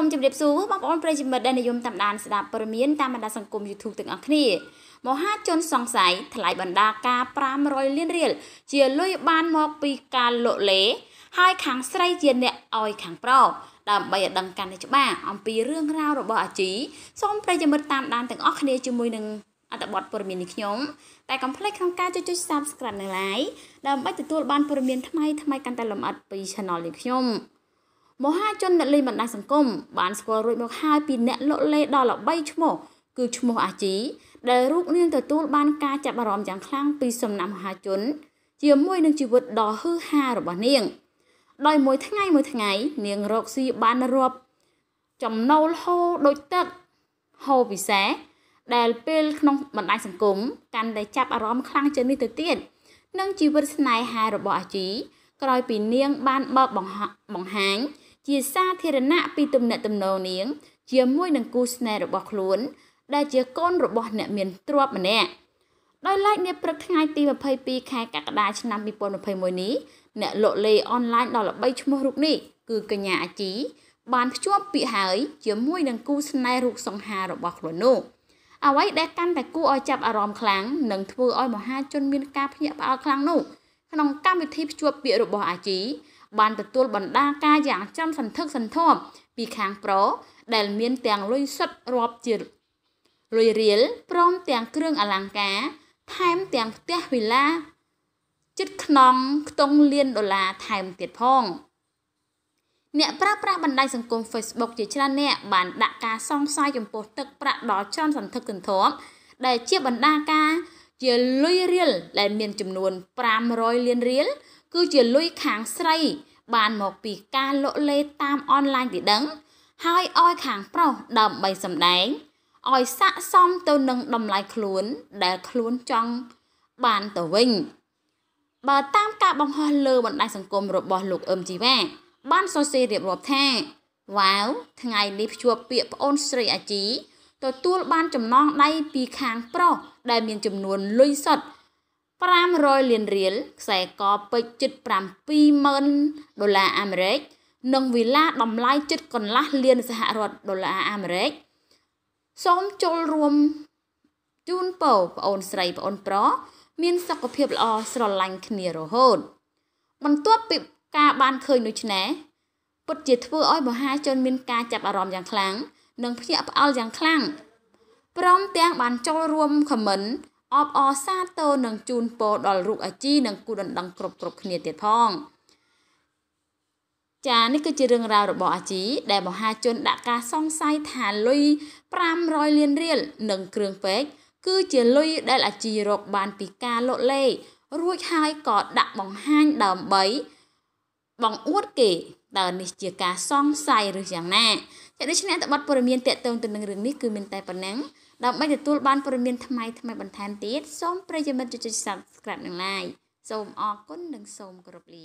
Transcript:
សូមជម្រាបសួរបងប្អូនប្រិយមិត្តដែលនិយមតាមដានស្ដាប់ព័ត៌មានតាមបណ្ដាសង្គម YouTube ទាំងអស់គ្នាមហាជនសង្ស័យថ្លៃបណ្ដាការ500លានរៀលជាលុយបានមកពីការលក់លេ ហើយខាងស្រីជាអ្នកឲ្យខាងប្រុសដើម្បីឲ្យដឹងកាន់តែច្បាស់អំពីរឿងរ៉ាវរបស់អាជីសូមប្រិយមិត្តតាមដានទាំងអស់គ្នាជាមួយនឹងអត្ថបទព័ត៌មាននេះខ្ញុំតែកុំភ្លេចក្នុងការចុចចុច Subscribe នៅ Like ដើម្បីទទួល បានព័ត៌មាន ថ្មីថ្មីកាន់តែលម្អិតពី Channel នេះខ្ញុំមហាជនអ្នកលេងបណ្ដាញសង្គមបានស្គាល់រួចមកហើយពីអ្នកលក់លេដល់ល្បីឈ្មោះគឺឈ្មោះអាជីដែលរូបនាងទទួលបានការចាប់អារម្មណ៍យ៉ាងខ្លាំងពីសំណាក់មហាជន ជាមួយនឹងជីវិតដ៏ហឺហារបស់នាង ដោយមួយថ្ងៃមួយថ្ងៃនាងរកស៊ីបានរាប់ចំណូលហូរដូចទឹកហូរពិសេសដែលពេលក្នុងបណ្ដាញសង្គមកាន់តែចាប់អារម្មណ៍ខ្លាំងជាងនេះទៅទៀតនឹងជីវិតស្នេហារបស់អាជីក្រោយពីនាងបានបើកបង្ហាញជាសាធារណៈពីទំនាក់ទំនងនាង ជាមួយ នឹងគូស្នេហ៍របស់ខ្លួន ដែលជាកូនរបស់ អ្នកមានទ្រព្យម្នាក់ដោយឡែកនាព្រឹកថ្ងៃទី22ខែកក្កដាឆ្នាំ2021នេះអ្នកលក់លេអនឡាញដ៏ល្បីឈ្មោះរូបនេះគឺកញ្ញាអាជីបានភ្ជាប់ពាក្យហើយជាមួយ នឹងគូស្នេហ៍រូបសង្ហារបស់ខ្លួននោះអ្វីដែលកាន់តែគួរឲ្យចាប់អារម្មណ៍ខ្លាំងនិងធ្វើឲ្យមហាជនមានការភ្ញាក់ផ្អើលខ្លាំងនោះក្នុងកម្មវិធីភ្ជាប់ពាក្យរបស់អាជីបានទទួលបណ្ដាការយ៉ាងចំសន្ធឹកសន្ធាប់ពីខាងប្រុសដែលមានទាំងលុយសុទ្ធរាប់ជាលុយរៀលព្រមទាំងគ្រឿងអលង្ការ ថែមទាំងផ្ទះវិឡាចិត្តខ្នងខ្ទង់លានដុល្លារថែមទៀតផង អ្នកប្រើប្រាស់បណ្ដាញសង្គម Facebook ជាច្រើនអ្នក បានដាក់ការសង្ស័យចំពោះទឹកប្រាក់ដល់ចំសន្ធឹកសន្ធាប់ដែល ជាបណ្ដាការជាលុយរៀលដែលមានចំនួន500លានរៀលគឺជាលុយខាងស្រី បានមកពីការលក់លេតាមអនឡាញទីដឹង ហើយឲ្យខាងប្រុសដើម្បីសម្ដែងឲ្យស័កសមទៅនឹងតម្លៃខ្លួនដែលខ្លួនចង់បានទៅវិញបើតាមការបង្ហោះលើបណ្ដាញសង្គមរបស់លោកអឹមជីវ៉ាបានសរសេររៀបរាប់ថាវ៉ាវថ្ងៃនេះជួបពាក្យប្អូនស្រីអាជីទទួលបានចំណងដៃពីខាងប្រុសដែលមានចំនួនលុយសុទ្ធ500លានរៀលខ្សែកពេជ្រជិត700,000ដុល្លារអាមេរិកនិងវិឡាតម្លៃជិតកន្លះលានសហរដ្ឋដុល្លារអាមេរិកសូមចូលរួមជូនពរប្អូនស្រីប្អូនប្រុសមានសុខភាពល្អស្រឡាញ់គ្នារហូតបន្ទាប់ពីការបានឃើញដូច្នេះពិតជាធ្វើឲ្យមហាជនមានការចាប់អារម្មណ៍យ៉ាងខ្លាំងនិងភ្ញាក់ផ្អើលយ៉ាងខ្លាំងព្រមទាំងបានចូលរួមខមមិនអបអរសាទរនិងជូនពរដល់រូបអាជីនិងគូដណ្ដឹងគ្រប់គ្រប់គ្នាទៀតផងចានេះគឺជារឿងរ៉ាវរបស់អាជីដែលមហាជនដាក់ការសង្ស័យថាលុយ500លានរៀលនិងគ្រឿងពេទ្យគឺជាលុយដែលអាជីរកបានពីការលក់លេខរួចហើយក៏ដាក់បង្ហាញដើម្បី បង្អួតគេតើនេះជាការសង្ស័យឬយ៉ាងណាចាដូច្នេះអត្ថបទព័ត៌មានតកតងទៅនឹងរឿងនេះគឺមានតែប៉ុណ្ណឹងដើម្បីទទួលបានព័ត៌មានថ្មីថ្មីបន្ថែមទៀតសូមប្រិយមិត្តចុច Subscribe និង Like សូមអរគុណនិងសូមគោរពលា